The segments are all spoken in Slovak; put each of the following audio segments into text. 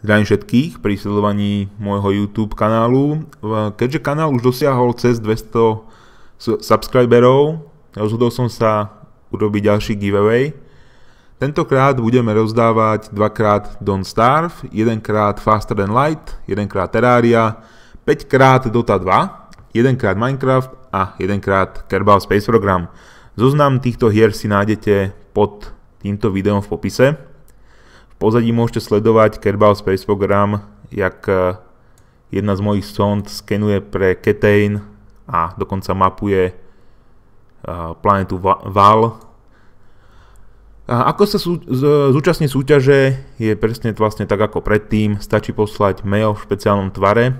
Zdravím všetkých pri sledovaní môjho YouTube kanálu. Keďže kanál už dosiahol cez 200 subscriberov, rozhodol som sa urobiť ďalší giveaway. Tentokrát budeme rozdávať dvakrát Don't Starve, jedenkrát Faster Than Light, jedenkrát Terraria, 5 krát Dota 2, jedenkrát Minecraft a jedenkrát Kerbal Space Program. Zoznam týchto hier si nájdete pod týmto videom v popise pozadí môžete sledovať Kerbal Space Program, jak e, jedna z mojich sond skenuje pre Ketain a dokonca mapuje e, planetu Val. A ako sa sú, zúčastní súťaže je presne vlastne tak ako predtým. Stačí poslať mail v špeciálnom tvare,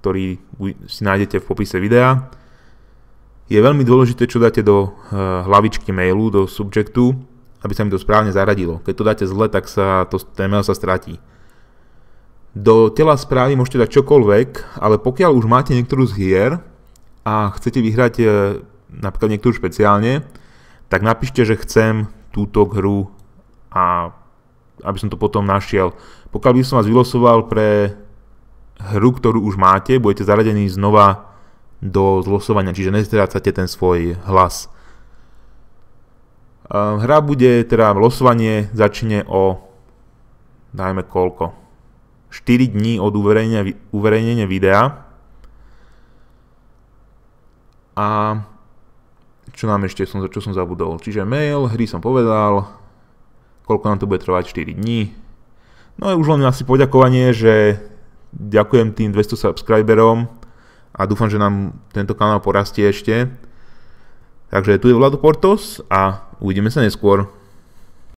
ktorý si nájdete v popise videa. Je veľmi dôležité, čo dáte do e, hlavičky mailu, do subjektu, aby sa mi to správne zaradilo. Keď to dáte zle, tak sa to, ten mail sa stratí. Do tela správy môžete dať čokoľvek, ale pokiaľ už máte niektorú z hier a chcete vyhrať e, napríklad niektorú špeciálne, tak napíšte, že chcem túto hru a aby som to potom našiel. Pokiaľ by som vás vylosoval pre hru, ktorú už máte, budete zaradení znova do zlosovania, čiže nestrácate ten svoj hlas. Ehm, hra bude, teda losovanie začne o dajme koľko? 4 dní od uverejnenia, uverejnenia videa. A čo nám ešte som, čo som zabudol? Čiže mail, hry som povedal, koľko nám to bude trvať 4 dní. No a už len asi poďakovanie, že ďakujem tým 200 subscriberom a dúfam, že nám tento kanál porastie ešte. Takže tu je Vlado Portos a uvidíme se neskôr.